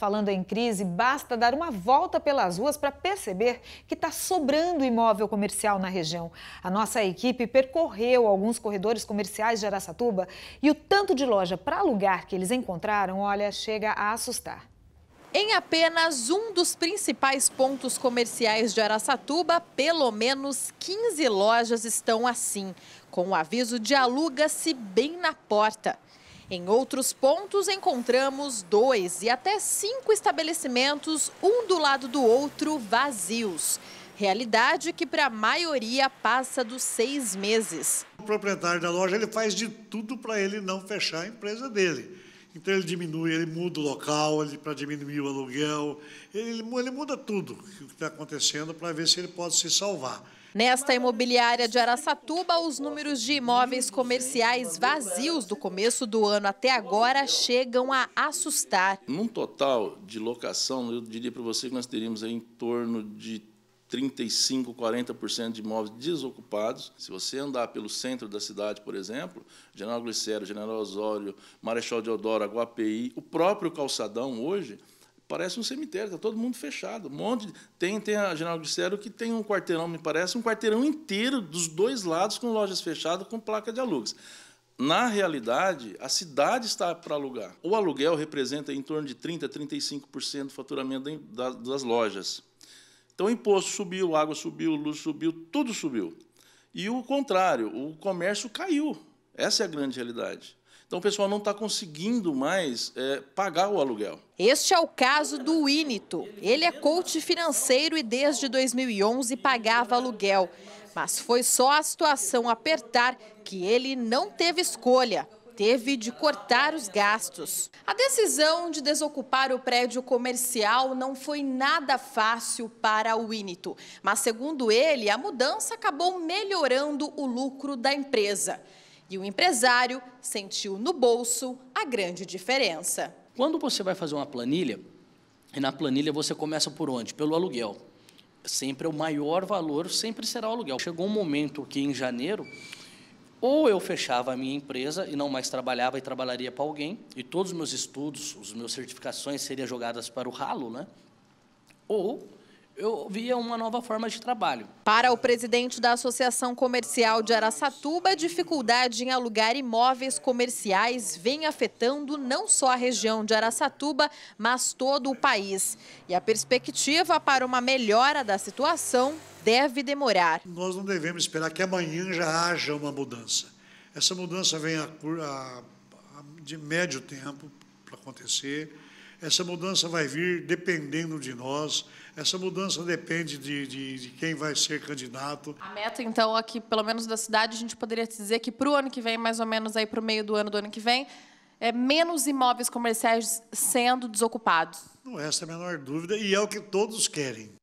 Falando em crise, basta dar uma volta pelas ruas para perceber que está sobrando imóvel comercial na região. A nossa equipe percorreu alguns corredores comerciais de Araçatuba e o tanto de loja para alugar que eles encontraram, olha, chega a assustar. Em apenas um dos principais pontos comerciais de Araçatuba, pelo menos 15 lojas estão assim, com o aviso de aluga-se bem na porta. Em outros pontos, encontramos dois e até cinco estabelecimentos, um do lado do outro, vazios. Realidade que para a maioria passa dos seis meses. O proprietário da loja ele faz de tudo para ele não fechar a empresa dele. Então ele diminui, ele muda o local ele, para diminuir o aluguel, ele, ele muda tudo o que está acontecendo para ver se ele pode se salvar. Nesta imobiliária de Araçatuba, os números de imóveis comerciais vazios do começo do ano até agora chegam a assustar. Num total de locação, eu diria para você que nós teríamos em torno de 35, 40% de imóveis desocupados. Se você andar pelo centro da cidade, por exemplo, General Glicério, General Osório, Marechal Deodoro, Aguapei, o próprio calçadão hoje, parece um cemitério, está todo mundo fechado. Um monte de... tem, tem a General Glicério que tem um quarteirão, me parece, um quarteirão inteiro dos dois lados com lojas fechadas com placa de alugues. Na realidade, a cidade está para alugar. O aluguel representa em torno de 30% a 35% do faturamento das lojas. Então, o imposto subiu, água subiu, luz subiu, tudo subiu. E o contrário, o comércio caiu. Essa é a grande realidade. Então o pessoal não está conseguindo mais é, pagar o aluguel. Este é o caso do Winito. Ele é coach financeiro e desde 2011 pagava aluguel. Mas foi só a situação apertar que ele não teve escolha teve de cortar os gastos. A decisão de desocupar o prédio comercial não foi nada fácil para o Winito. mas segundo ele, a mudança acabou melhorando o lucro da empresa. E o empresário sentiu no bolso a grande diferença. Quando você vai fazer uma planilha, e na planilha você começa por onde? Pelo aluguel. Sempre é o maior valor sempre será o aluguel. Chegou um momento que em janeiro ou eu fechava a minha empresa e não mais trabalhava e trabalharia para alguém, e todos os meus estudos, as minhas certificações seriam jogadas para o ralo, né? Ou eu via uma nova forma de trabalho. Para o presidente da Associação Comercial de Araçatuba, a dificuldade em alugar imóveis comerciais vem afetando não só a região de Araçatuba, mas todo o país. E a perspectiva para uma melhora da situação deve demorar. Nós não devemos esperar que amanhã já haja uma mudança. Essa mudança vem a, a, a, de médio tempo para acontecer. Essa mudança vai vir dependendo de nós, essa mudança depende de, de, de quem vai ser candidato. A meta, então, aqui, pelo menos da cidade, a gente poderia dizer que para o ano que vem, mais ou menos aí para o meio do ano do ano que vem, é, menos imóveis comerciais sendo desocupados. Não resta é a menor dúvida, e é o que todos querem.